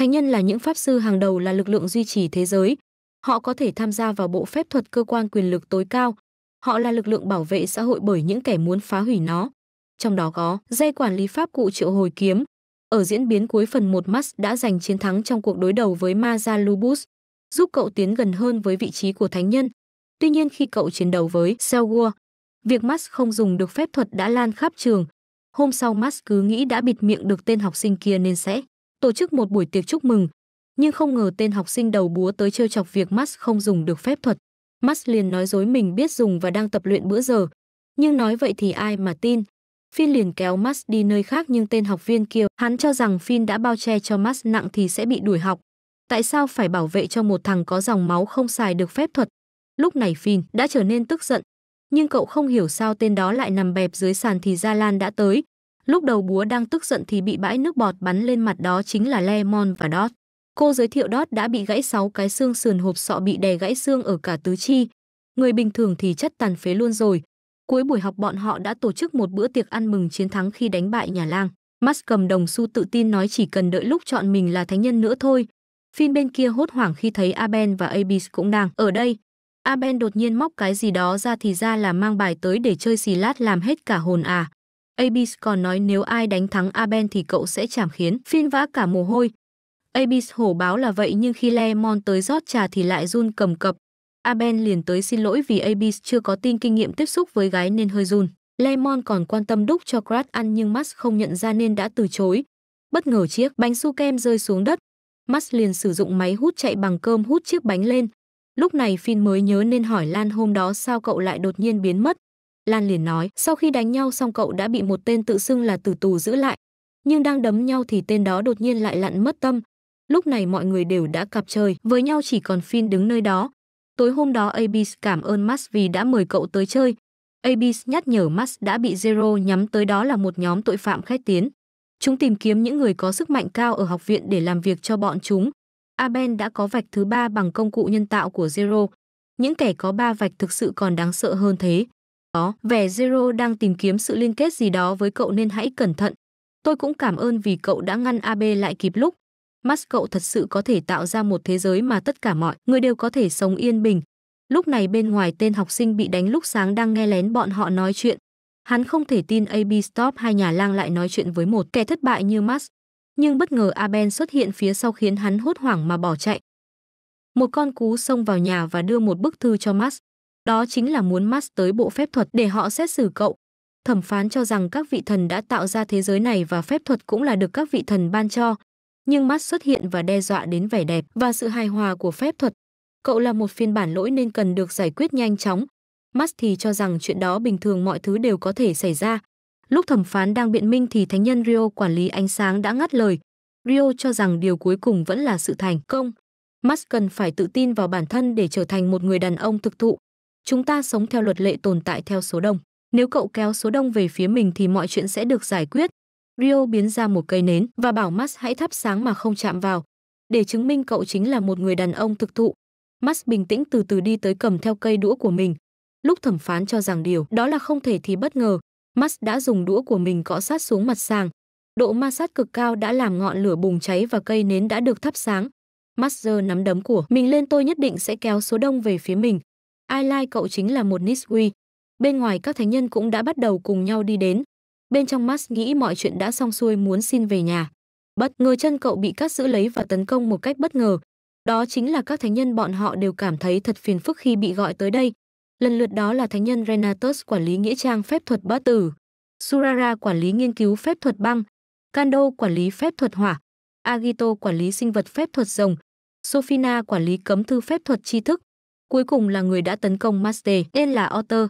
Thánh nhân là những pháp sư hàng đầu là lực lượng duy trì thế giới. Họ có thể tham gia vào bộ phép thuật cơ quan quyền lực tối cao. Họ là lực lượng bảo vệ xã hội bởi những kẻ muốn phá hủy nó. Trong đó có dây quản lý pháp cụ triệu hồi kiếm. Ở diễn biến cuối phần 1 Max đã giành chiến thắng trong cuộc đối đầu với Mazalubus, giúp cậu tiến gần hơn với vị trí của thánh nhân. Tuy nhiên khi cậu chiến đấu với Selwar, việc Max không dùng được phép thuật đã lan khắp trường. Hôm sau Max cứ nghĩ đã bịt miệng được tên học sinh kia nên sẽ tổ chức một buổi tiệc chúc mừng, nhưng không ngờ tên học sinh đầu búa tới trêu chọc việc Max không dùng được phép thuật. Max liền nói dối mình biết dùng và đang tập luyện bữa giờ, nhưng nói vậy thì ai mà tin. Phin liền kéo Max đi nơi khác nhưng tên học viên kia, hắn cho rằng Phin đã bao che cho Max nặng thì sẽ bị đuổi học. Tại sao phải bảo vệ cho một thằng có dòng máu không xài được phép thuật? Lúc này Phin đã trở nên tức giận, nhưng cậu không hiểu sao tên đó lại nằm bẹp dưới sàn thì Gia Lan đã tới. Lúc đầu búa đang tức giận thì bị bãi nước bọt bắn lên mặt đó chính là Lemon và Dot. Cô giới thiệu Dot đã bị gãy 6 cái xương sườn hộp sọ bị đè gãy xương ở cả tứ chi. Người bình thường thì chất tàn phế luôn rồi. Cuối buổi học bọn họ đã tổ chức một bữa tiệc ăn mừng chiến thắng khi đánh bại nhà lang. Max cầm đồng xu tự tin nói chỉ cần đợi lúc chọn mình là thánh nhân nữa thôi. Phim bên kia hốt hoảng khi thấy Aben và Abyss cũng đang ở đây. Aben đột nhiên móc cái gì đó ra thì ra là mang bài tới để chơi xì lát làm hết cả hồn à. Abis còn nói nếu ai đánh thắng Aben thì cậu sẽ chảm khiến phiên vã cả mồ hôi. Abis hổ báo là vậy nhưng khi Lemon tới rót trà thì lại run cầm cập. Aben liền tới xin lỗi vì Abis chưa có tin kinh nghiệm tiếp xúc với gái nên hơi run. Lemon còn quan tâm đúc cho Grad ăn nhưng Max không nhận ra nên đã từ chối. Bất ngờ chiếc bánh su kem rơi xuống đất. Max liền sử dụng máy hút chạy bằng cơm hút chiếc bánh lên. Lúc này Finn mới nhớ nên hỏi Lan hôm đó sao cậu lại đột nhiên biến mất. Lan liền nói, sau khi đánh nhau xong cậu đã bị một tên tự xưng là tử tù giữ lại. Nhưng đang đấm nhau thì tên đó đột nhiên lại lặn mất tâm. Lúc này mọi người đều đã cặp trời, với nhau chỉ còn Phin đứng nơi đó. Tối hôm đó Abyss cảm ơn Max vì đã mời cậu tới chơi. Abyss nhắc nhở Max đã bị Zero nhắm tới đó là một nhóm tội phạm khét tiến. Chúng tìm kiếm những người có sức mạnh cao ở học viện để làm việc cho bọn chúng. Aben đã có vạch thứ ba bằng công cụ nhân tạo của Zero. Những kẻ có ba vạch thực sự còn đáng sợ hơn thế đó, vẻ Zero đang tìm kiếm sự liên kết gì đó với cậu nên hãy cẩn thận. Tôi cũng cảm ơn vì cậu đã ngăn AB lại kịp lúc. Max cậu thật sự có thể tạo ra một thế giới mà tất cả mọi người đều có thể sống yên bình. Lúc này bên ngoài tên học sinh bị đánh lúc sáng đang nghe lén bọn họ nói chuyện. Hắn không thể tin AB Stop hai nhà lang lại nói chuyện với một kẻ thất bại như Max. Nhưng bất ngờ Aben xuất hiện phía sau khiến hắn hốt hoảng mà bỏ chạy. Một con cú xông vào nhà và đưa một bức thư cho Max đó chính là muốn mắt tới bộ phép thuật để họ xét xử cậu. Thẩm phán cho rằng các vị thần đã tạo ra thế giới này và phép thuật cũng là được các vị thần ban cho. Nhưng mắt xuất hiện và đe dọa đến vẻ đẹp và sự hài hòa của phép thuật. Cậu là một phiên bản lỗi nên cần được giải quyết nhanh chóng. Mắt thì cho rằng chuyện đó bình thường mọi thứ đều có thể xảy ra. Lúc thẩm phán đang biện minh thì thánh nhân Rio quản lý ánh sáng đã ngắt lời. Rio cho rằng điều cuối cùng vẫn là sự thành công. Musk cần phải tự tin vào bản thân để trở thành một người đàn ông thực thụ. Chúng ta sống theo luật lệ tồn tại theo số đông. Nếu cậu kéo số đông về phía mình thì mọi chuyện sẽ được giải quyết. Rio biến ra một cây nến và bảo Max hãy thắp sáng mà không chạm vào, để chứng minh cậu chính là một người đàn ông thực thụ. Max bình tĩnh từ từ đi tới cầm theo cây đũa của mình. Lúc thẩm phán cho rằng điều đó là không thể thì bất ngờ, Max đã dùng đũa của mình cọ sát xuống mặt sàng. Độ ma sát cực cao đã làm ngọn lửa bùng cháy và cây nến đã được thắp sáng. Max giơ nắm đấm của mình lên tôi nhất định sẽ kéo số đông về phía mình. Ai lai cậu chính là một Nisui. Bên ngoài các thánh nhân cũng đã bắt đầu cùng nhau đi đến. Bên trong Max nghĩ mọi chuyện đã xong xuôi muốn xin về nhà. Bất ngờ chân cậu bị cắt giữ lấy và tấn công một cách bất ngờ. Đó chính là các thánh nhân bọn họ đều cảm thấy thật phiền phức khi bị gọi tới đây. Lần lượt đó là thánh nhân Renatus quản lý nghĩa trang phép thuật bá tử, Surara quản lý nghiên cứu phép thuật băng, Kando quản lý phép thuật hỏa, Agito quản lý sinh vật phép thuật rồng, Sofina quản lý cấm thư phép thuật tri thức, Cuối cùng là người đã tấn công Master, tên là Otter,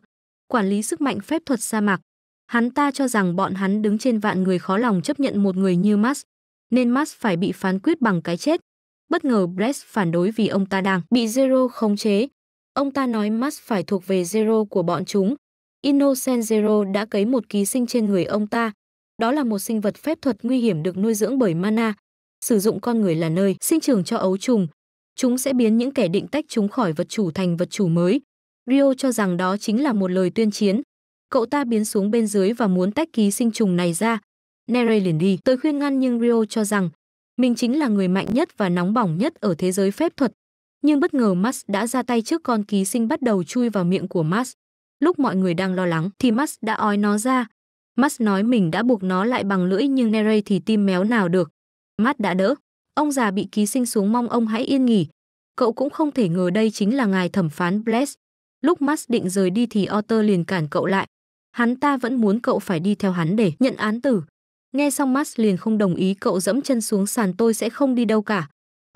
quản lý sức mạnh phép thuật sa mạc. Hắn ta cho rằng bọn hắn đứng trên vạn người khó lòng chấp nhận một người như Mas, nên Mas phải bị phán quyết bằng cái chết. Bất ngờ Bress phản đối vì ông ta đang bị Zero khống chế. Ông ta nói Mas phải thuộc về Zero của bọn chúng. Innocent Zero đã cấy một ký sinh trên người ông ta. Đó là một sinh vật phép thuật nguy hiểm được nuôi dưỡng bởi mana. Sử dụng con người là nơi sinh trưởng cho ấu trùng, chúng sẽ biến những kẻ định tách chúng khỏi vật chủ thành vật chủ mới. Rio cho rằng đó chính là một lời tuyên chiến. Cậu ta biến xuống bên dưới và muốn tách ký sinh trùng này ra. Nere liền đi. Tôi khuyên ngăn nhưng Rio cho rằng mình chính là người mạnh nhất và nóng bỏng nhất ở thế giới phép thuật. Nhưng bất ngờ Mas đã ra tay trước con ký sinh bắt đầu chui vào miệng của Mas. Lúc mọi người đang lo lắng thì Mas đã ói nó ra. Mas nói mình đã buộc nó lại bằng lưỡi nhưng Nere thì tim méo nào được. Mas đã đỡ. Ông già bị ký sinh xuống mong ông hãy yên nghỉ. Cậu cũng không thể ngờ đây chính là ngài thẩm phán Bless. Lúc Max định rời đi thì Otter liền cản cậu lại. Hắn ta vẫn muốn cậu phải đi theo hắn để nhận án tử. Nghe xong Max liền không đồng ý cậu dẫm chân xuống sàn tôi sẽ không đi đâu cả.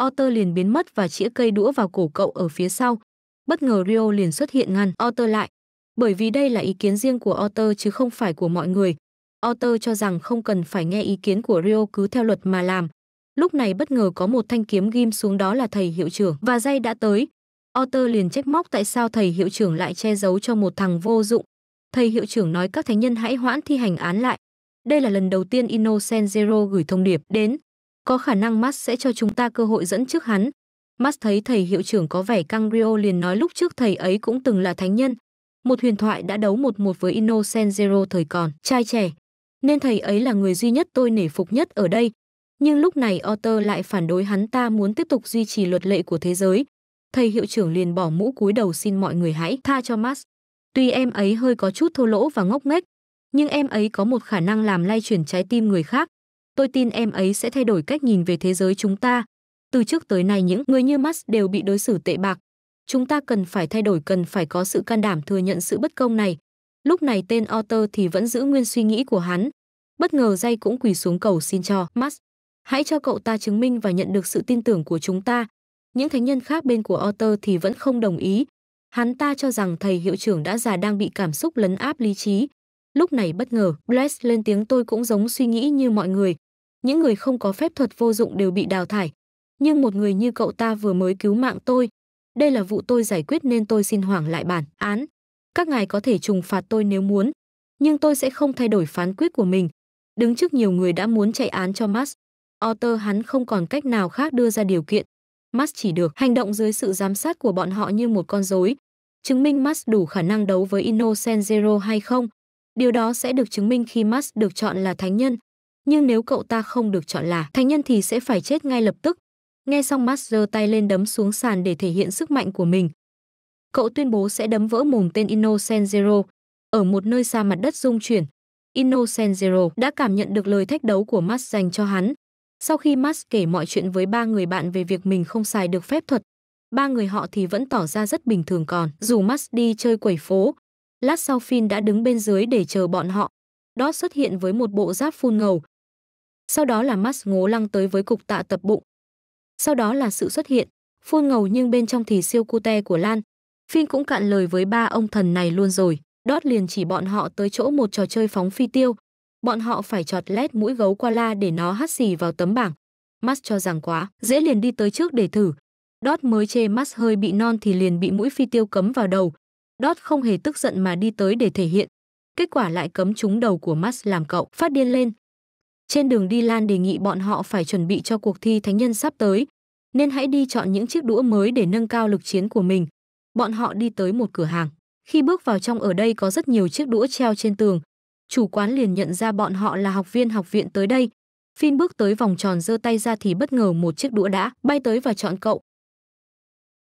Otter liền biến mất và chĩa cây đũa vào cổ cậu ở phía sau. Bất ngờ Rio liền xuất hiện ngăn Otter lại. Bởi vì đây là ý kiến riêng của Otter chứ không phải của mọi người. Otter cho rằng không cần phải nghe ý kiến của Rio cứ theo luật mà làm lúc này bất ngờ có một thanh kiếm ghim xuống đó là thầy hiệu trưởng và dây đã tới otter liền trách móc tại sao thầy hiệu trưởng lại che giấu cho một thằng vô dụng thầy hiệu trưởng nói các thánh nhân hãy hoãn thi hành án lại đây là lần đầu tiên innocent zero gửi thông điệp đến có khả năng max sẽ cho chúng ta cơ hội dẫn trước hắn max thấy thầy hiệu trưởng có vẻ căng rio liền nói lúc trước thầy ấy cũng từng là thánh nhân một huyền thoại đã đấu một một với innocent zero thời còn trai trẻ nên thầy ấy là người duy nhất tôi nể phục nhất ở đây nhưng lúc này Otter lại phản đối hắn ta muốn tiếp tục duy trì luật lệ của thế giới. Thầy hiệu trưởng liền bỏ mũ cúi đầu xin mọi người hãy tha cho Max. Tuy em ấy hơi có chút thô lỗ và ngốc nghếch, nhưng em ấy có một khả năng làm lay chuyển trái tim người khác. Tôi tin em ấy sẽ thay đổi cách nhìn về thế giới chúng ta. Từ trước tới nay những người như Max đều bị đối xử tệ bạc. Chúng ta cần phải thay đổi, cần phải có sự can đảm thừa nhận sự bất công này. Lúc này tên Otter thì vẫn giữ nguyên suy nghĩ của hắn. Bất ngờ dây cũng quỳ xuống cầu xin cho Max. Hãy cho cậu ta chứng minh và nhận được sự tin tưởng của chúng ta. Những thánh nhân khác bên của Otter thì vẫn không đồng ý. Hắn ta cho rằng thầy hiệu trưởng đã già đang bị cảm xúc lấn áp lý trí. Lúc này bất ngờ, Bless lên tiếng tôi cũng giống suy nghĩ như mọi người. Những người không có phép thuật vô dụng đều bị đào thải. Nhưng một người như cậu ta vừa mới cứu mạng tôi. Đây là vụ tôi giải quyết nên tôi xin hoảng lại bản án. Các ngài có thể trừng phạt tôi nếu muốn, nhưng tôi sẽ không thay đổi phán quyết của mình. Đứng trước nhiều người đã muốn chạy án cho Max, Otter hắn không còn cách nào khác đưa ra điều kiện. Max chỉ được hành động dưới sự giám sát của bọn họ như một con rối. Chứng minh Max đủ khả năng đấu với Innocent Zero hay không. Điều đó sẽ được chứng minh khi Max được chọn là thánh nhân. Nhưng nếu cậu ta không được chọn là thánh nhân thì sẽ phải chết ngay lập tức. Nghe xong Max giơ tay lên đấm xuống sàn để thể hiện sức mạnh của mình. Cậu tuyên bố sẽ đấm vỡ mồm tên Innocent Zero ở một nơi xa mặt đất rung chuyển. Innocent Zero đã cảm nhận được lời thách đấu của Max dành cho hắn. Sau khi Max kể mọi chuyện với ba người bạn về việc mình không xài được phép thuật, ba người họ thì vẫn tỏ ra rất bình thường còn, dù Max đi chơi quẩy phố. Lát sau Finn đã đứng bên dưới để chờ bọn họ. Đó xuất hiện với một bộ giáp phun ngầu. Sau đó là Max ngố lăng tới với cục tạ tập bụng. Sau đó là sự xuất hiện, phun ngầu nhưng bên trong thì siêu cute của Lan. Finn cũng cạn lời với ba ông thần này luôn rồi. Đót liền chỉ bọn họ tới chỗ một trò chơi phóng phi tiêu bọn họ phải chọt lét mũi gấu qua la để nó hắt xì vào tấm bảng. Max cho rằng quá, dễ liền đi tới trước để thử. Dot mới chê Max hơi bị non thì liền bị mũi phi tiêu cấm vào đầu. Dot không hề tức giận mà đi tới để thể hiện. Kết quả lại cấm trúng đầu của Max làm cậu phát điên lên. Trên đường đi Lan đề nghị bọn họ phải chuẩn bị cho cuộc thi thánh nhân sắp tới, nên hãy đi chọn những chiếc đũa mới để nâng cao lực chiến của mình. Bọn họ đi tới một cửa hàng. Khi bước vào trong ở đây có rất nhiều chiếc đũa treo trên tường, chủ quán liền nhận ra bọn họ là học viên học viện tới đây. Phin bước tới vòng tròn giơ tay ra thì bất ngờ một chiếc đũa đã bay tới và chọn cậu.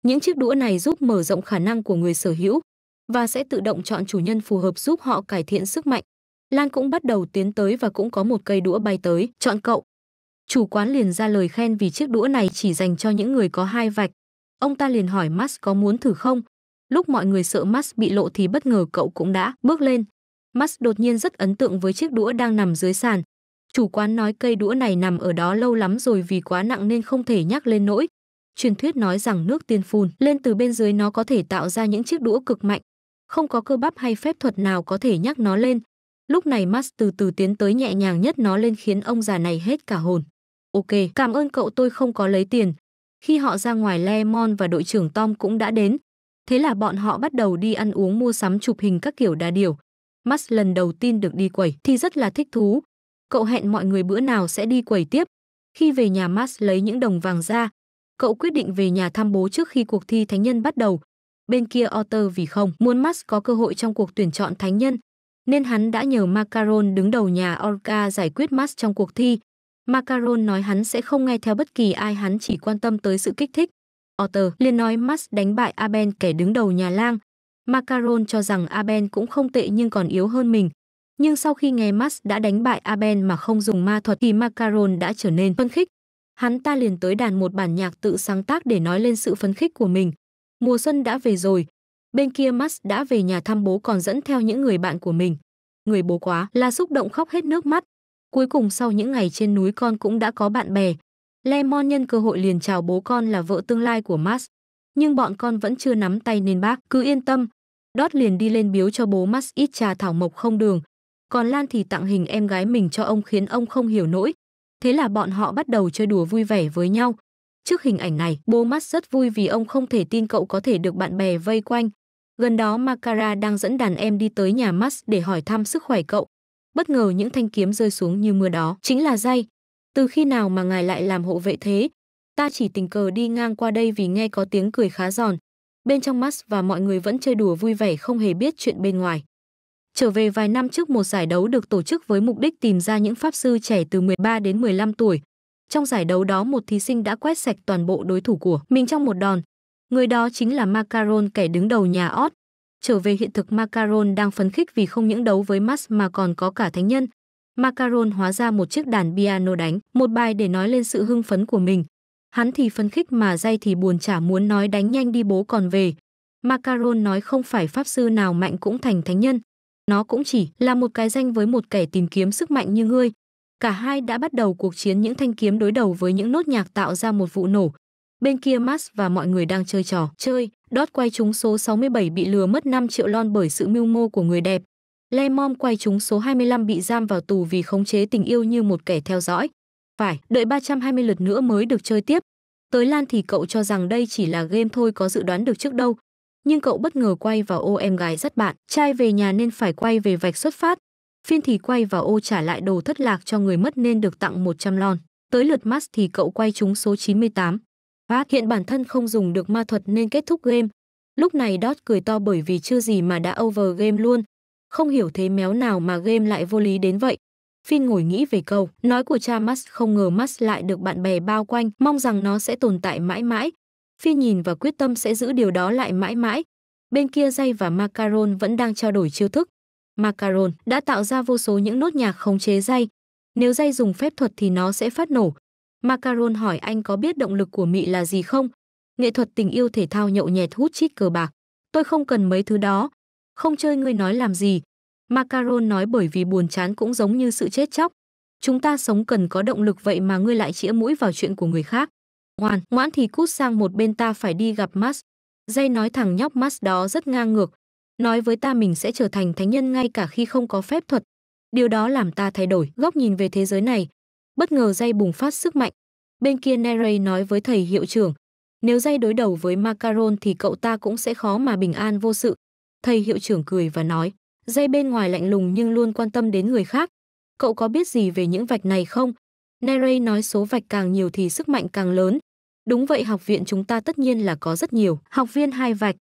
Những chiếc đũa này giúp mở rộng khả năng của người sở hữu và sẽ tự động chọn chủ nhân phù hợp giúp họ cải thiện sức mạnh. Lan cũng bắt đầu tiến tới và cũng có một cây đũa bay tới, chọn cậu. Chủ quán liền ra lời khen vì chiếc đũa này chỉ dành cho những người có hai vạch. Ông ta liền hỏi Max có muốn thử không? Lúc mọi người sợ Max bị lộ thì bất ngờ cậu cũng đã bước lên. Max đột nhiên rất ấn tượng với chiếc đũa đang nằm dưới sàn. Chủ quán nói cây đũa này nằm ở đó lâu lắm rồi vì quá nặng nên không thể nhắc lên nỗi. Truyền thuyết nói rằng nước tiên phun lên từ bên dưới nó có thể tạo ra những chiếc đũa cực mạnh. Không có cơ bắp hay phép thuật nào có thể nhắc nó lên. Lúc này Max từ từ tiến tới nhẹ nhàng nhất nó lên khiến ông già này hết cả hồn. Ok, cảm ơn cậu tôi không có lấy tiền. Khi họ ra ngoài Lemon và đội trưởng Tom cũng đã đến. Thế là bọn họ bắt đầu đi ăn uống mua sắm chụp hình các kiểu đà điểu. Max lần đầu tiên được đi quẩy thì rất là thích thú. Cậu hẹn mọi người bữa nào sẽ đi quẩy tiếp. Khi về nhà Max lấy những đồng vàng ra, cậu quyết định về nhà thăm bố trước khi cuộc thi thánh nhân bắt đầu. Bên kia Otter vì không muốn Max có cơ hội trong cuộc tuyển chọn thánh nhân, nên hắn đã nhờ Macaron đứng đầu nhà Orca giải quyết Max trong cuộc thi. Macaron nói hắn sẽ không nghe theo bất kỳ ai hắn chỉ quan tâm tới sự kích thích. Otter liền nói Max đánh bại Aben kẻ đứng đầu nhà lang, Macaron cho rằng Aben cũng không tệ nhưng còn yếu hơn mình. Nhưng sau khi nghe Max đã đánh bại Aben mà không dùng ma thuật thì Macaron đã trở nên phấn khích. Hắn ta liền tới đàn một bản nhạc tự sáng tác để nói lên sự phấn khích của mình. Mùa xuân đã về rồi. Bên kia Max đã về nhà thăm bố còn dẫn theo những người bạn của mình. Người bố quá là xúc động khóc hết nước mắt. Cuối cùng sau những ngày trên núi con cũng đã có bạn bè. Lemon nhân cơ hội liền chào bố con là vợ tương lai của Max nhưng bọn con vẫn chưa nắm tay nên bác cứ yên tâm. Đót liền đi lên biếu cho bố Max ít trà thảo mộc không đường. Còn Lan thì tặng hình em gái mình cho ông khiến ông không hiểu nỗi. Thế là bọn họ bắt đầu chơi đùa vui vẻ với nhau. Trước hình ảnh này, bố Max rất vui vì ông không thể tin cậu có thể được bạn bè vây quanh. Gần đó Makara đang dẫn đàn em đi tới nhà Max để hỏi thăm sức khỏe cậu. Bất ngờ những thanh kiếm rơi xuống như mưa đó, chính là dây. Từ khi nào mà ngài lại làm hộ vệ thế? Ta chỉ tình cờ đi ngang qua đây vì nghe có tiếng cười khá giòn. Bên trong Max và mọi người vẫn chơi đùa vui vẻ không hề biết chuyện bên ngoài. Trở về vài năm trước một giải đấu được tổ chức với mục đích tìm ra những pháp sư trẻ từ 13 đến 15 tuổi. Trong giải đấu đó một thí sinh đã quét sạch toàn bộ đối thủ của mình trong một đòn. Người đó chính là Macaron kẻ đứng đầu nhà Oz. Trở về hiện thực Macaron đang phấn khích vì không những đấu với Max mà còn có cả thánh nhân. Macaron hóa ra một chiếc đàn piano đánh một bài để nói lên sự hưng phấn của mình. Hắn thì phấn khích mà dây thì buồn chả muốn nói đánh nhanh đi bố còn về. Macaron nói không phải pháp sư nào mạnh cũng thành thánh nhân. Nó cũng chỉ là một cái danh với một kẻ tìm kiếm sức mạnh như ngươi. Cả hai đã bắt đầu cuộc chiến những thanh kiếm đối đầu với những nốt nhạc tạo ra một vụ nổ. Bên kia Max và mọi người đang chơi trò, chơi, đót quay trúng số 67 bị lừa mất 5 triệu lon bởi sự mưu mô của người đẹp. Lemon quay trúng số 25 bị giam vào tù vì khống chế tình yêu như một kẻ theo dõi phải đợi 320 lượt nữa mới được chơi tiếp. Tới Lan thì cậu cho rằng đây chỉ là game thôi có dự đoán được trước đâu. Nhưng cậu bất ngờ quay vào ô em gái dắt bạn, trai về nhà nên phải quay về vạch xuất phát. Phiên thì quay vào ô trả lại đồ thất lạc cho người mất nên được tặng 100 lon. Tới lượt Max thì cậu quay trúng số 98. Phát hiện bản thân không dùng được ma thuật nên kết thúc game. Lúc này Dot cười to bởi vì chưa gì mà đã over game luôn. Không hiểu thế méo nào mà game lại vô lý đến vậy. Phin ngồi nghĩ về câu nói của cha Max không ngờ Max lại được bạn bè bao quanh, mong rằng nó sẽ tồn tại mãi mãi. Phin nhìn và quyết tâm sẽ giữ điều đó lại mãi mãi. Bên kia dây và Macaron vẫn đang trao đổi chiêu thức. Macaron đã tạo ra vô số những nốt nhạc khống chế dây. Nếu dây dùng phép thuật thì nó sẽ phát nổ. Macaron hỏi anh có biết động lực của Mị là gì không? Nghệ thuật tình yêu thể thao nhậu nhẹt hút chít cờ bạc. Tôi không cần mấy thứ đó. Không chơi ngươi nói làm gì, Macaron nói bởi vì buồn chán cũng giống như sự chết chóc. Chúng ta sống cần có động lực vậy mà ngươi lại chĩa mũi vào chuyện của người khác. Ngoan, ngoãn thì cút sang một bên ta phải đi gặp Max. Dây nói thằng nhóc Max đó rất ngang ngược. Nói với ta mình sẽ trở thành thánh nhân ngay cả khi không có phép thuật. Điều đó làm ta thay đổi góc nhìn về thế giới này. Bất ngờ dây bùng phát sức mạnh. Bên kia Neray nói với thầy hiệu trưởng. Nếu dây đối đầu với Macaron thì cậu ta cũng sẽ khó mà bình an vô sự. Thầy hiệu trưởng cười và nói, dây bên ngoài lạnh lùng nhưng luôn quan tâm đến người khác. Cậu có biết gì về những vạch này không? Neray nói số vạch càng nhiều thì sức mạnh càng lớn. Đúng vậy học viện chúng ta tất nhiên là có rất nhiều học viên hai vạch,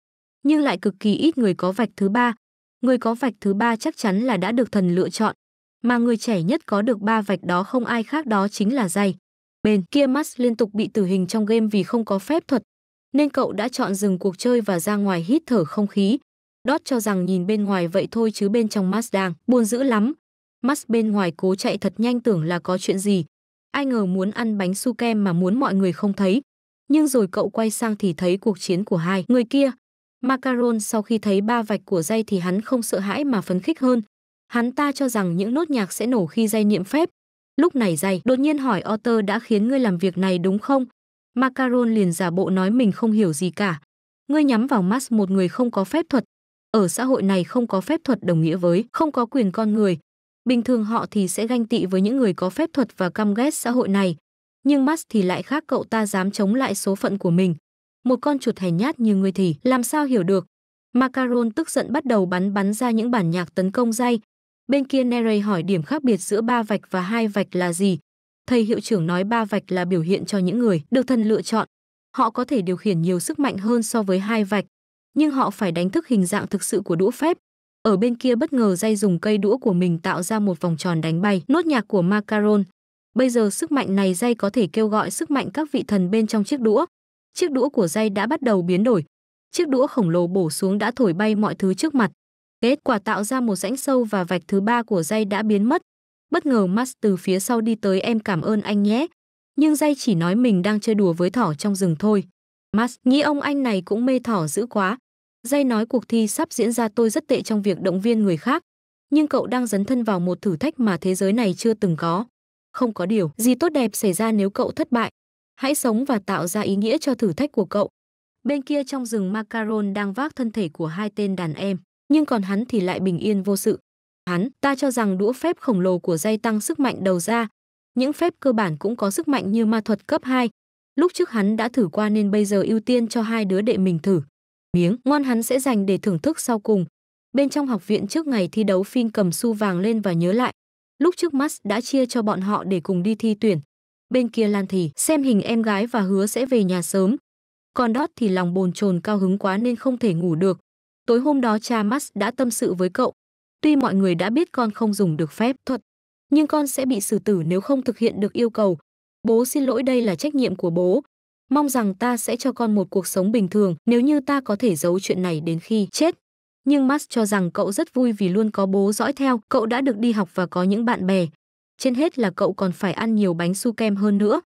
nhưng lại cực kỳ ít người có vạch thứ ba. Người có vạch thứ ba chắc chắn là đã được thần lựa chọn, mà người trẻ nhất có được ba vạch đó không ai khác đó chính là dây. Bên kia Max liên tục bị tử hình trong game vì không có phép thuật, nên cậu đã chọn dừng cuộc chơi và ra ngoài hít thở không khí. Dot cho rằng nhìn bên ngoài vậy thôi chứ bên trong Mas đang buồn dữ lắm. Mas bên ngoài cố chạy thật nhanh tưởng là có chuyện gì. Ai ngờ muốn ăn bánh su kem mà muốn mọi người không thấy. Nhưng rồi cậu quay sang thì thấy cuộc chiến của hai người kia. Macaron sau khi thấy ba vạch của dây thì hắn không sợ hãi mà phấn khích hơn. Hắn ta cho rằng những nốt nhạc sẽ nổ khi dây niệm phép. Lúc này dây đột nhiên hỏi Otter đã khiến ngươi làm việc này đúng không? Macaron liền giả bộ nói mình không hiểu gì cả. Ngươi nhắm vào Max một người không có phép thuật ở xã hội này không có phép thuật đồng nghĩa với không có quyền con người. Bình thường họ thì sẽ ganh tị với những người có phép thuật và căm ghét xã hội này. Nhưng Max thì lại khác cậu ta dám chống lại số phận của mình. Một con chuột hèn nhát như người thì làm sao hiểu được. Macaron tức giận bắt đầu bắn bắn ra những bản nhạc tấn công dây. Bên kia Neray hỏi điểm khác biệt giữa ba vạch và hai vạch là gì. Thầy hiệu trưởng nói ba vạch là biểu hiện cho những người được thần lựa chọn. Họ có thể điều khiển nhiều sức mạnh hơn so với hai vạch nhưng họ phải đánh thức hình dạng thực sự của đũa phép. Ở bên kia bất ngờ dây dùng cây đũa của mình tạo ra một vòng tròn đánh bay nốt nhạc của Macaron. Bây giờ sức mạnh này dây có thể kêu gọi sức mạnh các vị thần bên trong chiếc đũa. Chiếc đũa của dây đã bắt đầu biến đổi. Chiếc đũa khổng lồ bổ xuống đã thổi bay mọi thứ trước mặt. Kết quả tạo ra một rãnh sâu và vạch thứ ba của dây đã biến mất. Bất ngờ Max từ phía sau đi tới em cảm ơn anh nhé. Nhưng dây chỉ nói mình đang chơi đùa với thỏ trong rừng thôi. Mas, nghĩ ông anh này cũng mê thỏ dữ quá. Dây nói cuộc thi sắp diễn ra tôi rất tệ trong việc động viên người khác, nhưng cậu đang dấn thân vào một thử thách mà thế giới này chưa từng có. Không có điều gì tốt đẹp xảy ra nếu cậu thất bại. Hãy sống và tạo ra ý nghĩa cho thử thách của cậu. Bên kia trong rừng Macaron đang vác thân thể của hai tên đàn em, nhưng còn hắn thì lại bình yên vô sự. Hắn ta cho rằng đũa phép khổng lồ của dây tăng sức mạnh đầu ra. Những phép cơ bản cũng có sức mạnh như ma thuật cấp 2, lúc trước hắn đã thử qua nên bây giờ ưu tiên cho hai đứa đệ mình thử. Miếng ngon hắn sẽ dành để thưởng thức sau cùng. Bên trong học viện trước ngày thi đấu Phin cầm su vàng lên và nhớ lại, lúc trước Max đã chia cho bọn họ để cùng đi thi tuyển. Bên kia Lan thì xem hình em gái và hứa sẽ về nhà sớm. Còn Dot thì lòng bồn chồn cao hứng quá nên không thể ngủ được. Tối hôm đó cha Max đã tâm sự với cậu. Tuy mọi người đã biết con không dùng được phép thuật, nhưng con sẽ bị xử tử nếu không thực hiện được yêu cầu. Bố xin lỗi đây là trách nhiệm của bố. Mong rằng ta sẽ cho con một cuộc sống bình thường nếu như ta có thể giấu chuyện này đến khi chết. Nhưng Max cho rằng cậu rất vui vì luôn có bố dõi theo, cậu đã được đi học và có những bạn bè. Trên hết là cậu còn phải ăn nhiều bánh su kem hơn nữa.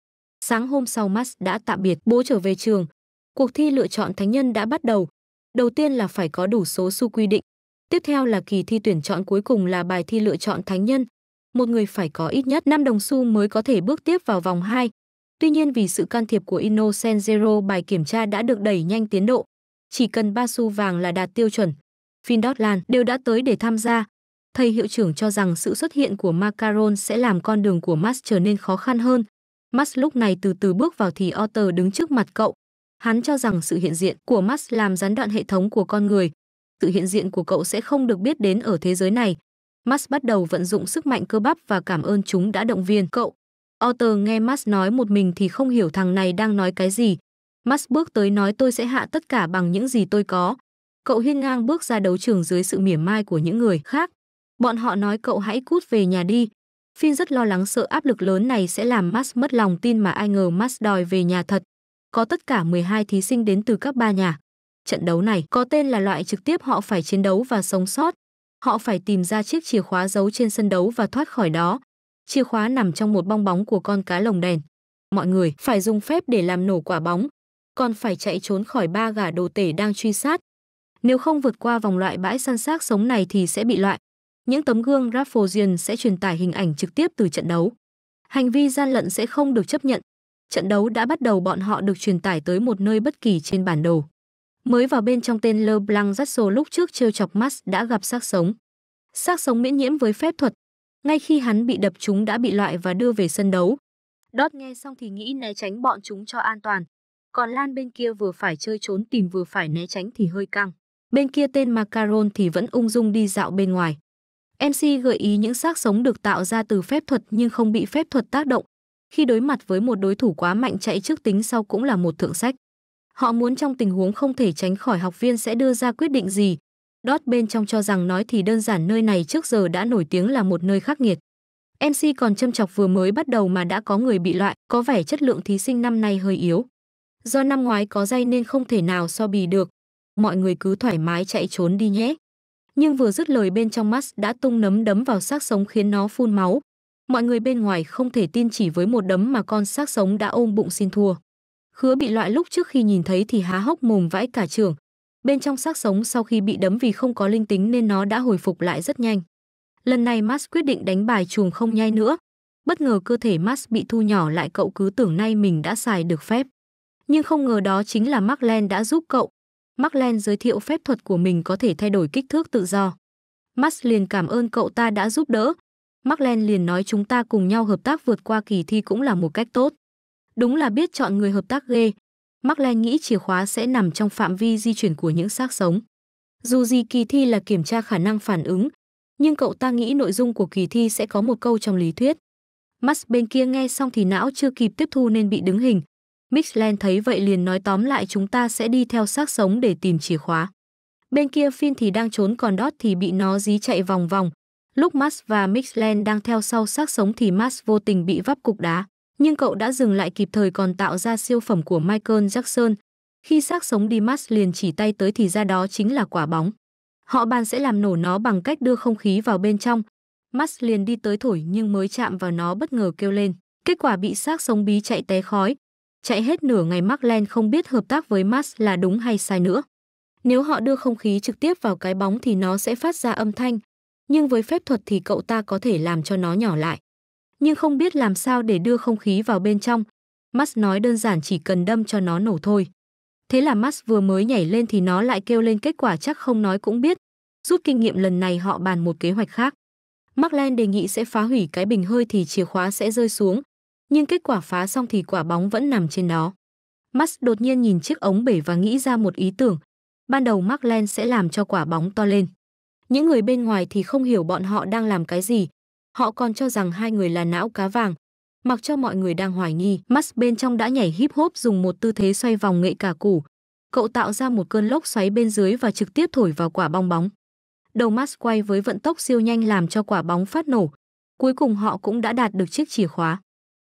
Sáng hôm sau Max đã tạm biệt bố trở về trường. Cuộc thi lựa chọn thánh nhân đã bắt đầu. Đầu tiên là phải có đủ số su quy định. Tiếp theo là kỳ thi tuyển chọn cuối cùng là bài thi lựa chọn thánh nhân một người phải có ít nhất 5 đồng xu mới có thể bước tiếp vào vòng 2. Tuy nhiên vì sự can thiệp của Innocent Zero bài kiểm tra đã được đẩy nhanh tiến độ. Chỉ cần 3 xu vàng là đạt tiêu chuẩn. Findotland đều đã tới để tham gia. Thầy hiệu trưởng cho rằng sự xuất hiện của Macaron sẽ làm con đường của Max trở nên khó khăn hơn. Max lúc này từ từ bước vào thì Otter đứng trước mặt cậu. Hắn cho rằng sự hiện diện của Max làm gián đoạn hệ thống của con người. Sự hiện diện của cậu sẽ không được biết đến ở thế giới này. Max bắt đầu vận dụng sức mạnh cơ bắp và cảm ơn chúng đã động viên cậu. Otter nghe Max nói một mình thì không hiểu thằng này đang nói cái gì. Max bước tới nói tôi sẽ hạ tất cả bằng những gì tôi có. Cậu hiên ngang bước ra đấu trường dưới sự mỉa mai của những người khác. Bọn họ nói cậu hãy cút về nhà đi. Finn rất lo lắng sợ áp lực lớn này sẽ làm Max mất lòng tin mà ai ngờ Max đòi về nhà thật. Có tất cả 12 thí sinh đến từ các ba nhà. Trận đấu này có tên là loại trực tiếp họ phải chiến đấu và sống sót họ phải tìm ra chiếc chìa khóa giấu trên sân đấu và thoát khỏi đó. Chìa khóa nằm trong một bong bóng của con cá lồng đèn. Mọi người phải dùng phép để làm nổ quả bóng, còn phải chạy trốn khỏi ba gã đồ tể đang truy sát. Nếu không vượt qua vòng loại bãi săn xác sống này thì sẽ bị loại. Những tấm gương Raffosian sẽ truyền tải hình ảnh trực tiếp từ trận đấu. Hành vi gian lận sẽ không được chấp nhận. Trận đấu đã bắt đầu bọn họ được truyền tải tới một nơi bất kỳ trên bản đồ. Mới vào bên trong tên Leblanc Jasso lúc trước trêu chọc Max đã gặp xác sống. Xác sống miễn nhiễm với phép thuật. Ngay khi hắn bị đập chúng đã bị loại và đưa về sân đấu. Đót nghe xong thì nghĩ né tránh bọn chúng cho an toàn. Còn Lan bên kia vừa phải chơi trốn tìm vừa phải né tránh thì hơi căng. Bên kia tên Macaron thì vẫn ung dung đi dạo bên ngoài. MC gợi ý những xác sống được tạo ra từ phép thuật nhưng không bị phép thuật tác động. Khi đối mặt với một đối thủ quá mạnh chạy trước tính sau cũng là một thượng sách. Họ muốn trong tình huống không thể tránh khỏi học viên sẽ đưa ra quyết định gì. Đót bên trong cho rằng nói thì đơn giản nơi này trước giờ đã nổi tiếng là một nơi khắc nghiệt. MC còn châm chọc vừa mới bắt đầu mà đã có người bị loại, có vẻ chất lượng thí sinh năm nay hơi yếu. Do năm ngoái có dây nên không thể nào so bì được. Mọi người cứ thoải mái chạy trốn đi nhé. Nhưng vừa dứt lời bên trong Max đã tung nấm đấm vào xác sống khiến nó phun máu. Mọi người bên ngoài không thể tin chỉ với một đấm mà con xác sống đã ôm bụng xin thua. Khứa bị loại lúc trước khi nhìn thấy thì há hốc mồm vãi cả trường. Bên trong xác sống sau khi bị đấm vì không có linh tính nên nó đã hồi phục lại rất nhanh. Lần này Mas quyết định đánh bài chuồng không nhai nữa. Bất ngờ cơ thể Mas bị thu nhỏ lại cậu cứ tưởng nay mình đã xài được phép. Nhưng không ngờ đó chính là Markland đã giúp cậu. Markland giới thiệu phép thuật của mình có thể thay đổi kích thước tự do. Mas liền cảm ơn cậu ta đã giúp đỡ. Markland liền nói chúng ta cùng nhau hợp tác vượt qua kỳ thi cũng là một cách tốt. Đúng là biết chọn người hợp tác ghê. Mclen nghĩ chìa khóa sẽ nằm trong phạm vi di chuyển của những xác sống. Dù gì kỳ thi là kiểm tra khả năng phản ứng, nhưng cậu ta nghĩ nội dung của kỳ thi sẽ có một câu trong lý thuyết. Max bên kia nghe xong thì não chưa kịp tiếp thu nên bị đứng hình. Mixland thấy vậy liền nói tóm lại chúng ta sẽ đi theo xác sống để tìm chìa khóa. Bên kia Finn thì đang trốn còn Dot thì bị nó dí chạy vòng vòng. Lúc Max và Mixland đang theo sau xác sống thì Max vô tình bị vấp cục đá nhưng cậu đã dừng lại kịp thời còn tạo ra siêu phẩm của Michael Jackson. Khi xác sống Dimas liền chỉ tay tới thì ra đó chính là quả bóng. Họ bàn sẽ làm nổ nó bằng cách đưa không khí vào bên trong. Mas liền đi tới thổi nhưng mới chạm vào nó bất ngờ kêu lên. Kết quả bị xác sống bí chạy té khói. Chạy hết nửa ngày Markland không biết hợp tác với Mas là đúng hay sai nữa. Nếu họ đưa không khí trực tiếp vào cái bóng thì nó sẽ phát ra âm thanh, nhưng với phép thuật thì cậu ta có thể làm cho nó nhỏ lại nhưng không biết làm sao để đưa không khí vào bên trong. Max nói đơn giản chỉ cần đâm cho nó nổ thôi. Thế là Max vừa mới nhảy lên thì nó lại kêu lên kết quả chắc không nói cũng biết. Rút kinh nghiệm lần này họ bàn một kế hoạch khác. MacLen đề nghị sẽ phá hủy cái bình hơi thì chìa khóa sẽ rơi xuống, nhưng kết quả phá xong thì quả bóng vẫn nằm trên đó. Max đột nhiên nhìn chiếc ống bể và nghĩ ra một ý tưởng. Ban đầu MacLen sẽ làm cho quả bóng to lên. Những người bên ngoài thì không hiểu bọn họ đang làm cái gì, Họ còn cho rằng hai người là não cá vàng. Mặc cho mọi người đang hoài nghi, Max bên trong đã nhảy hip hop dùng một tư thế xoay vòng nghệ cả củ. Cậu tạo ra một cơn lốc xoáy bên dưới và trực tiếp thổi vào quả bong bóng. Đầu Max quay với vận tốc siêu nhanh làm cho quả bóng phát nổ. Cuối cùng họ cũng đã đạt được chiếc chìa khóa.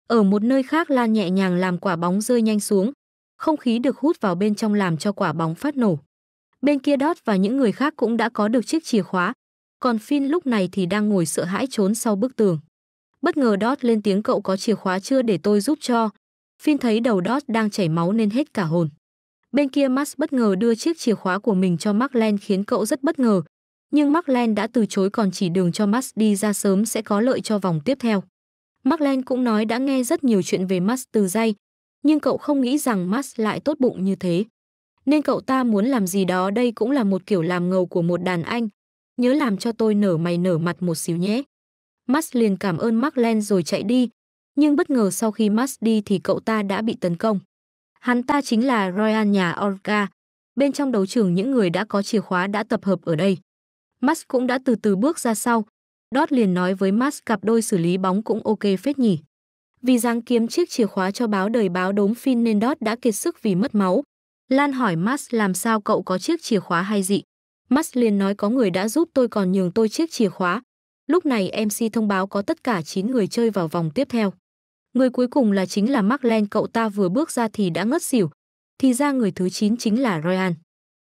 Ở một nơi khác Lan nhẹ nhàng làm quả bóng rơi nhanh xuống. Không khí được hút vào bên trong làm cho quả bóng phát nổ. Bên kia Dot và những người khác cũng đã có được chiếc chìa khóa, còn Finn lúc này thì đang ngồi sợ hãi trốn sau bức tường. Bất ngờ Dot lên tiếng cậu có chìa khóa chưa để tôi giúp cho. Finn thấy đầu Dot đang chảy máu nên hết cả hồn. Bên kia Max bất ngờ đưa chiếc chìa khóa của mình cho Marlen khiến cậu rất bất ngờ. Nhưng Marlen đã từ chối còn chỉ đường cho Max đi ra sớm sẽ có lợi cho vòng tiếp theo. Marlen cũng nói đã nghe rất nhiều chuyện về Max từ dây, nhưng cậu không nghĩ rằng Max lại tốt bụng như thế. Nên cậu ta muốn làm gì đó đây cũng là một kiểu làm ngầu của một đàn anh, nhớ làm cho tôi nở mày nở mặt một xíu nhé. Max liền cảm ơn Marlen rồi chạy đi, nhưng bất ngờ sau khi Max đi thì cậu ta đã bị tấn công. Hắn ta chính là Royal nhà Orga, bên trong đấu trường những người đã có chìa khóa đã tập hợp ở đây. Max cũng đã từ từ bước ra sau. Dot liền nói với Max cặp đôi xử lý bóng cũng ok phết nhỉ. Vì giáng kiếm chiếc chìa khóa cho báo đời báo đốm phin nên Dot đã kiệt sức vì mất máu. Lan hỏi Max làm sao cậu có chiếc chìa khóa hay gì. Max liền nói có người đã giúp tôi còn nhường tôi chiếc chìa khóa. Lúc này MC thông báo có tất cả 9 người chơi vào vòng tiếp theo. Người cuối cùng là chính là Marlen cậu ta vừa bước ra thì đã ngất xỉu. Thì ra người thứ 9 chính là Ryan.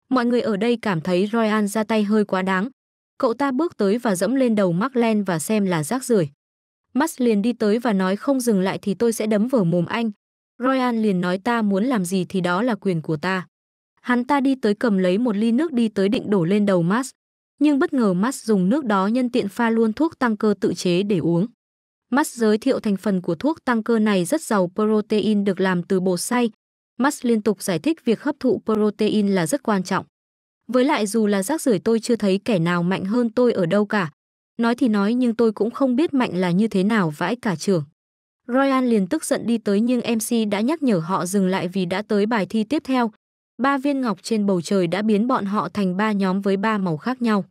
Mọi người ở đây cảm thấy Ryan ra tay hơi quá đáng. Cậu ta bước tới và dẫm lên đầu Marlen và xem là rác rưởi. Max liền đi tới và nói không dừng lại thì tôi sẽ đấm vào mồm anh. Ryan liền nói ta muốn làm gì thì đó là quyền của ta. Hắn ta đi tới cầm lấy một ly nước đi tới định đổ lên đầu Max, nhưng bất ngờ Max dùng nước đó nhân tiện pha luôn thuốc tăng cơ tự chế để uống. Max giới thiệu thành phần của thuốc tăng cơ này rất giàu protein được làm từ bột xay. Max liên tục giải thích việc hấp thụ protein là rất quan trọng. Với lại dù là rác rưởi tôi chưa thấy kẻ nào mạnh hơn tôi ở đâu cả. Nói thì nói nhưng tôi cũng không biết mạnh là như thế nào vãi cả trường. Ryan liền tức giận đi tới nhưng MC đã nhắc nhở họ dừng lại vì đã tới bài thi tiếp theo ba viên ngọc trên bầu trời đã biến bọn họ thành ba nhóm với ba màu khác nhau.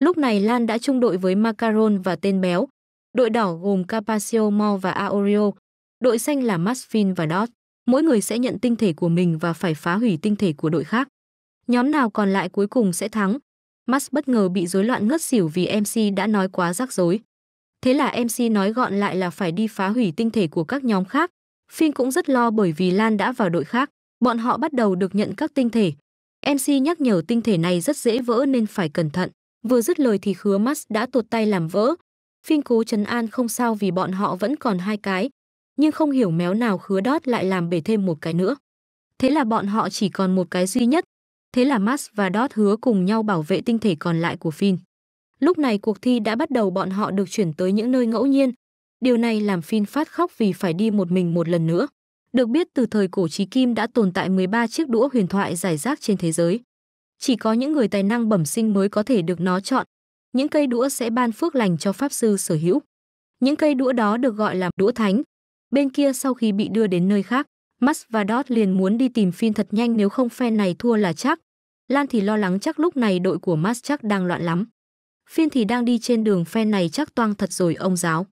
Lúc này Lan đã chung đội với Macaron và tên béo. Đội đỏ gồm Capaccio Mo và Aoreo. Đội xanh là Masfin và Dot. Mỗi người sẽ nhận tinh thể của mình và phải phá hủy tinh thể của đội khác. Nhóm nào còn lại cuối cùng sẽ thắng. Mas bất ngờ bị rối loạn ngất xỉu vì MC đã nói quá rắc rối. Thế là MC nói gọn lại là phải đi phá hủy tinh thể của các nhóm khác. Phin cũng rất lo bởi vì Lan đã vào đội khác bọn họ bắt đầu được nhận các tinh thể. MC nhắc nhở tinh thể này rất dễ vỡ nên phải cẩn thận. Vừa dứt lời thì khứa Max đã tuột tay làm vỡ. Phiên cố trấn an không sao vì bọn họ vẫn còn hai cái. Nhưng không hiểu méo nào khứa đót lại làm bể thêm một cái nữa. Thế là bọn họ chỉ còn một cái duy nhất. Thế là Max và Dot hứa cùng nhau bảo vệ tinh thể còn lại của Finn. Lúc này cuộc thi đã bắt đầu bọn họ được chuyển tới những nơi ngẫu nhiên. Điều này làm Finn phát khóc vì phải đi một mình một lần nữa. Được biết từ thời cổ chí kim đã tồn tại 13 chiếc đũa huyền thoại giải rác trên thế giới. Chỉ có những người tài năng bẩm sinh mới có thể được nó chọn. Những cây đũa sẽ ban phước lành cho pháp sư sở hữu. Những cây đũa đó được gọi là đũa thánh. Bên kia sau khi bị đưa đến nơi khác, Max và Dot liền muốn đi tìm Phin thật nhanh nếu không phe này thua là chắc. Lan thì lo lắng chắc lúc này đội của Max chắc đang loạn lắm. phiên thì đang đi trên đường phe này chắc toang thật rồi ông giáo.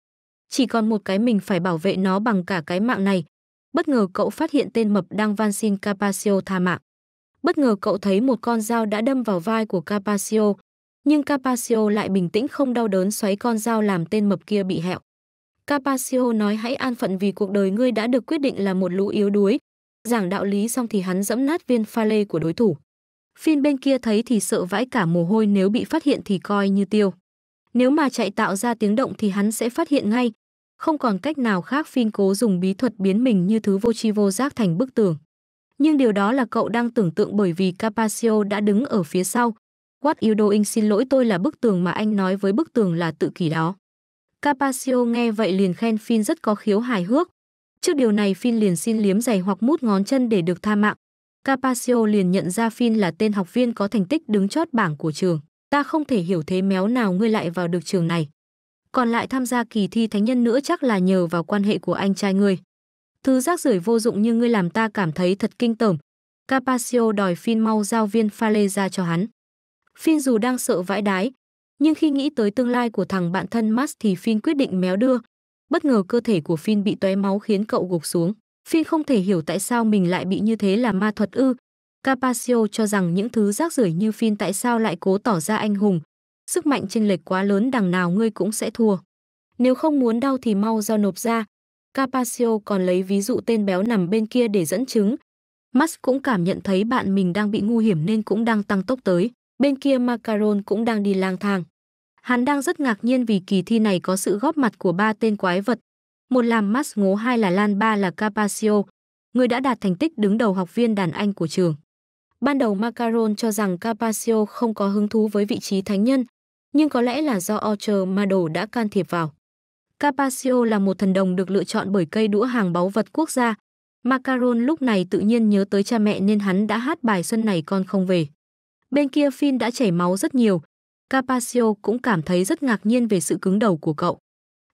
Chỉ còn một cái mình phải bảo vệ nó bằng cả cái mạng này, Bất ngờ cậu phát hiện tên mập đang van xin Capasio tha mạng. Bất ngờ cậu thấy một con dao đã đâm vào vai của Capasio, nhưng Capasio lại bình tĩnh không đau đớn xoáy con dao làm tên mập kia bị hẹo. Capasio nói hãy an phận vì cuộc đời ngươi đã được quyết định là một lũ yếu đuối. Giảng đạo lý xong thì hắn dẫm nát viên pha lê của đối thủ. Phiên bên kia thấy thì sợ vãi cả mồ hôi nếu bị phát hiện thì coi như tiêu. Nếu mà chạy tạo ra tiếng động thì hắn sẽ phát hiện ngay, không còn cách nào khác Phin cố dùng bí thuật biến mình như thứ vô tri vô giác thành bức tường. Nhưng điều đó là cậu đang tưởng tượng bởi vì Capaccio đã đứng ở phía sau. What you doing xin lỗi tôi là bức tường mà anh nói với bức tường là tự kỷ đó. Capaccio nghe vậy liền khen Phin rất có khiếu hài hước. Trước điều này Phin liền xin liếm giày hoặc mút ngón chân để được tha mạng. Capaccio liền nhận ra Phin là tên học viên có thành tích đứng chót bảng của trường. Ta không thể hiểu thế méo nào ngươi lại vào được trường này còn lại tham gia kỳ thi thánh nhân nữa chắc là nhờ vào quan hệ của anh trai ngươi. Thứ rác rưởi vô dụng như ngươi làm ta cảm thấy thật kinh tởm. Capaccio đòi Phin mau giao viên pha lê ra cho hắn. Phin dù đang sợ vãi đái, nhưng khi nghĩ tới tương lai của thằng bạn thân Max thì Phin quyết định méo đưa. Bất ngờ cơ thể của Phin bị tóe máu khiến cậu gục xuống. Phin không thể hiểu tại sao mình lại bị như thế là ma thuật ư. Capaccio cho rằng những thứ rác rưởi như Phin tại sao lại cố tỏ ra anh hùng, sức mạnh chênh lệch quá lớn đằng nào ngươi cũng sẽ thua. Nếu không muốn đau thì mau giao nộp ra. Capaccio còn lấy ví dụ tên béo nằm bên kia để dẫn chứng. Max cũng cảm nhận thấy bạn mình đang bị ngu hiểm nên cũng đang tăng tốc tới. Bên kia Macaron cũng đang đi lang thang. Hắn đang rất ngạc nhiên vì kỳ thi này có sự góp mặt của ba tên quái vật. Một là Max ngố hai là Lan ba là Capaccio. Người đã đạt thành tích đứng đầu học viên đàn anh của trường. Ban đầu Macaron cho rằng Capaccio không có hứng thú với vị trí thánh nhân, nhưng có lẽ là do Orcher Mado đã can thiệp vào. Capaccio là một thần đồng được lựa chọn bởi cây đũa hàng báu vật quốc gia. Macaron lúc này tự nhiên nhớ tới cha mẹ nên hắn đã hát bài xuân này con không về. Bên kia Finn đã chảy máu rất nhiều. Capaccio cũng cảm thấy rất ngạc nhiên về sự cứng đầu của cậu.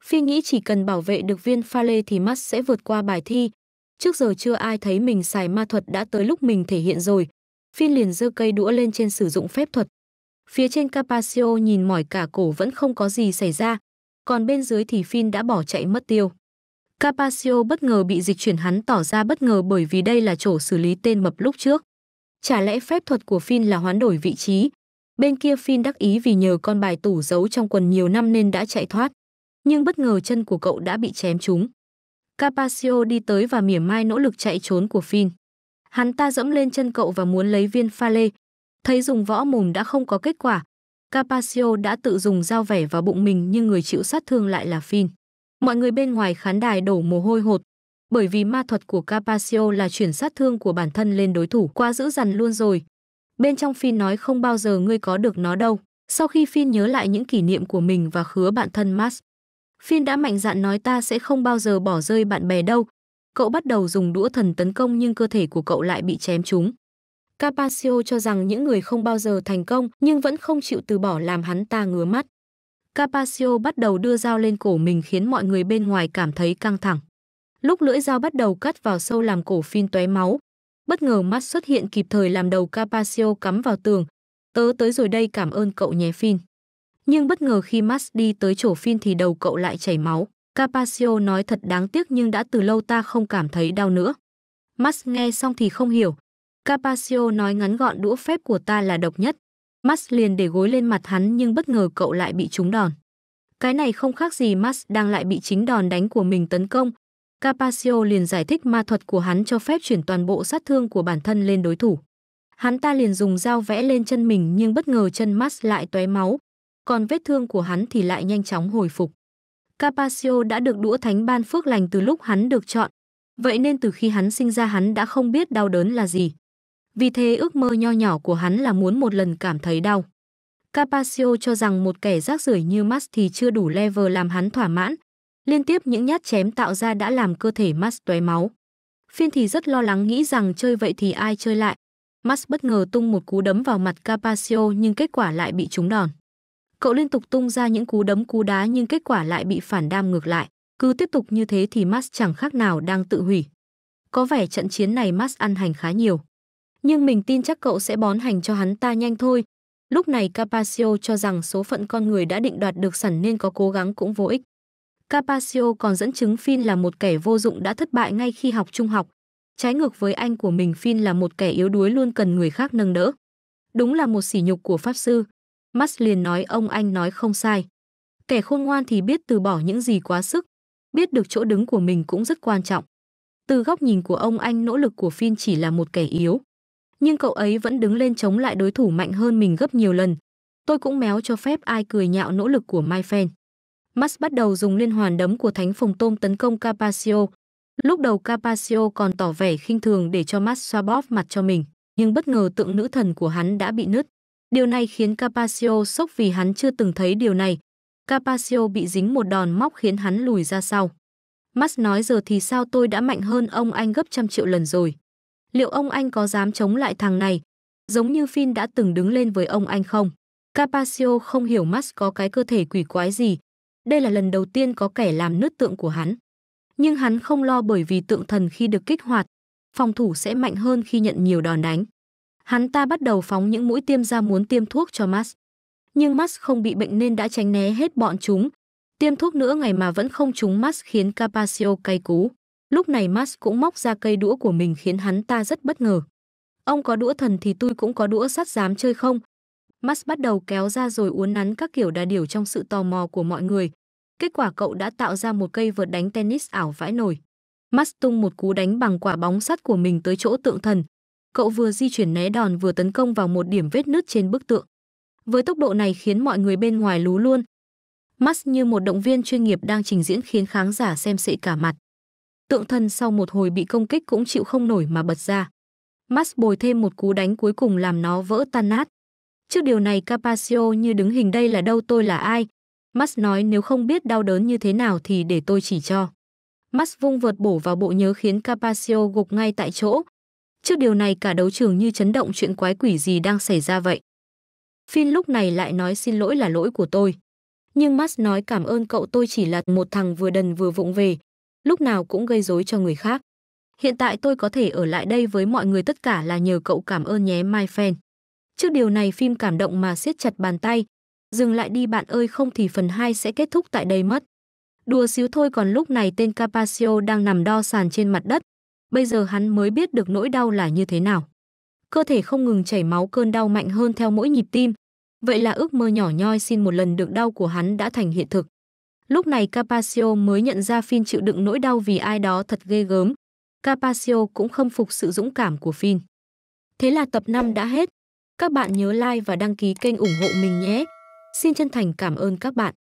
Phi nghĩ chỉ cần bảo vệ được viên pha lê thì mắt sẽ vượt qua bài thi. Trước giờ chưa ai thấy mình xài ma thuật đã tới lúc mình thể hiện rồi. Phi liền giơ cây đũa lên trên sử dụng phép thuật Phía trên Capaccio nhìn mỏi cả cổ vẫn không có gì xảy ra, còn bên dưới thì Finn đã bỏ chạy mất tiêu. Capaccio bất ngờ bị dịch chuyển hắn tỏ ra bất ngờ bởi vì đây là chỗ xử lý tên mập lúc trước. Chả lẽ phép thuật của Finn là hoán đổi vị trí. Bên kia Finn đắc ý vì nhờ con bài tủ giấu trong quần nhiều năm nên đã chạy thoát. Nhưng bất ngờ chân của cậu đã bị chém trúng. Capaccio đi tới và mỉa mai nỗ lực chạy trốn của Finn. Hắn ta dẫm lên chân cậu và muốn lấy viên pha lê, Thấy dùng võ mồm đã không có kết quả, Capaccio đã tự dùng dao vẻ vào bụng mình nhưng người chịu sát thương lại là Finn. Mọi người bên ngoài khán đài đổ mồ hôi hột, bởi vì ma thuật của Capaccio là chuyển sát thương của bản thân lên đối thủ quá dữ dằn luôn rồi. Bên trong Finn nói không bao giờ ngươi có được nó đâu. Sau khi Finn nhớ lại những kỷ niệm của mình và khứa bạn thân Max, Finn đã mạnh dạn nói ta sẽ không bao giờ bỏ rơi bạn bè đâu. Cậu bắt đầu dùng đũa thần tấn công nhưng cơ thể của cậu lại bị chém trúng. Capaccio cho rằng những người không bao giờ thành công nhưng vẫn không chịu từ bỏ làm hắn ta ngứa mắt. Capaccio bắt đầu đưa dao lên cổ mình khiến mọi người bên ngoài cảm thấy căng thẳng. Lúc lưỡi dao bắt đầu cắt vào sâu làm cổ phin tóe máu, bất ngờ mắt xuất hiện kịp thời làm đầu Capaccio cắm vào tường. Tớ tới rồi đây cảm ơn cậu nhé Phin. Nhưng bất ngờ khi Max đi tới chỗ Phin thì đầu cậu lại chảy máu. Capaccio nói thật đáng tiếc nhưng đã từ lâu ta không cảm thấy đau nữa. Max nghe xong thì không hiểu, Capasio nói ngắn gọn đũa phép của ta là độc nhất. Mas liền để gối lên mặt hắn nhưng bất ngờ cậu lại bị trúng đòn. Cái này không khác gì Mas đang lại bị chính đòn đánh của mình tấn công. Capasio liền giải thích ma thuật của hắn cho phép chuyển toàn bộ sát thương của bản thân lên đối thủ. Hắn ta liền dùng dao vẽ lên chân mình nhưng bất ngờ chân Mas lại tóe máu, còn vết thương của hắn thì lại nhanh chóng hồi phục. Capasio đã được đũa thánh ban phước lành từ lúc hắn được chọn, vậy nên từ khi hắn sinh ra hắn đã không biết đau đớn là gì. Vì thế ước mơ nho nhỏ của hắn là muốn một lần cảm thấy đau. Capaccio cho rằng một kẻ rác rưởi như Max thì chưa đủ level làm hắn thỏa mãn. Liên tiếp những nhát chém tạo ra đã làm cơ thể Max tóe máu. Phiên thì rất lo lắng nghĩ rằng chơi vậy thì ai chơi lại. Max bất ngờ tung một cú đấm vào mặt Capaccio nhưng kết quả lại bị trúng đòn. Cậu liên tục tung ra những cú đấm cú đá nhưng kết quả lại bị phản đam ngược lại. Cứ tiếp tục như thế thì Max chẳng khác nào đang tự hủy. Có vẻ trận chiến này Max ăn hành khá nhiều nhưng mình tin chắc cậu sẽ bón hành cho hắn ta nhanh thôi. Lúc này Capaccio cho rằng số phận con người đã định đoạt được sẵn nên có cố gắng cũng vô ích. Capaccio còn dẫn chứng Finn là một kẻ vô dụng đã thất bại ngay khi học trung học. Trái ngược với anh của mình Finn là một kẻ yếu đuối luôn cần người khác nâng đỡ. Đúng là một sỉ nhục của Pháp Sư. Mas liền nói ông anh nói không sai. Kẻ khôn ngoan thì biết từ bỏ những gì quá sức. Biết được chỗ đứng của mình cũng rất quan trọng. Từ góc nhìn của ông anh nỗ lực của Finn chỉ là một kẻ yếu nhưng cậu ấy vẫn đứng lên chống lại đối thủ mạnh hơn mình gấp nhiều lần. Tôi cũng méo cho phép ai cười nhạo nỗ lực của Mai Phen. Max bắt đầu dùng liên hoàn đấm của thánh phòng tôm tấn công Capaccio. Lúc đầu Capaccio còn tỏ vẻ khinh thường để cho Max xoa bóp mặt cho mình, nhưng bất ngờ tượng nữ thần của hắn đã bị nứt. Điều này khiến Capaccio sốc vì hắn chưa từng thấy điều này. Capaccio bị dính một đòn móc khiến hắn lùi ra sau. Max nói giờ thì sao tôi đã mạnh hơn ông anh gấp trăm triệu lần rồi. Liệu ông anh có dám chống lại thằng này? Giống như Finn đã từng đứng lên với ông anh không? Capaccio không hiểu Max có cái cơ thể quỷ quái gì. Đây là lần đầu tiên có kẻ làm nứt tượng của hắn. Nhưng hắn không lo bởi vì tượng thần khi được kích hoạt, phòng thủ sẽ mạnh hơn khi nhận nhiều đòn đánh. Hắn ta bắt đầu phóng những mũi tiêm ra muốn tiêm thuốc cho Max. Nhưng Max không bị bệnh nên đã tránh né hết bọn chúng. Tiêm thuốc nữa ngày mà vẫn không trúng Max khiến Capaccio cay cú. Lúc này Max cũng móc ra cây đũa của mình khiến hắn ta rất bất ngờ. Ông có đũa thần thì tôi cũng có đũa sắt dám chơi không? Max bắt đầu kéo ra rồi uốn nắn các kiểu đa điều trong sự tò mò của mọi người. Kết quả cậu đã tạo ra một cây vợt đánh tennis ảo vãi nổi. Max tung một cú đánh bằng quả bóng sắt của mình tới chỗ tượng thần. Cậu vừa di chuyển né đòn vừa tấn công vào một điểm vết nứt trên bức tượng. Với tốc độ này khiến mọi người bên ngoài lú luôn. Max như một động viên chuyên nghiệp đang trình diễn khiến khán giả xem sệ cả mặt tượng thần sau một hồi bị công kích cũng chịu không nổi mà bật ra. Mas bồi thêm một cú đánh cuối cùng làm nó vỡ tan nát. Trước điều này Capaccio như đứng hình đây là đâu tôi là ai. Mas nói nếu không biết đau đớn như thế nào thì để tôi chỉ cho. Mas vung vượt bổ vào bộ nhớ khiến Capaccio gục ngay tại chỗ. Trước điều này cả đấu trường như chấn động chuyện quái quỷ gì đang xảy ra vậy. Phin lúc này lại nói xin lỗi là lỗi của tôi. Nhưng Mas nói cảm ơn cậu tôi chỉ là một thằng vừa đần vừa vụng về, lúc nào cũng gây rối cho người khác. Hiện tại tôi có thể ở lại đây với mọi người tất cả là nhờ cậu cảm ơn nhé My Fan. Trước điều này phim cảm động mà siết chặt bàn tay. Dừng lại đi bạn ơi không thì phần 2 sẽ kết thúc tại đây mất. Đùa xíu thôi còn lúc này tên Capaccio đang nằm đo sàn trên mặt đất. Bây giờ hắn mới biết được nỗi đau là như thế nào. Cơ thể không ngừng chảy máu cơn đau mạnh hơn theo mỗi nhịp tim. Vậy là ước mơ nhỏ nhoi xin một lần được đau của hắn đã thành hiện thực. Lúc này Capaccio mới nhận ra Finn chịu đựng nỗi đau vì ai đó thật ghê gớm. Capaccio cũng không phục sự dũng cảm của Finn. Thế là tập 5 đã hết. Các bạn nhớ like và đăng ký kênh ủng hộ mình nhé. Xin chân thành cảm ơn các bạn.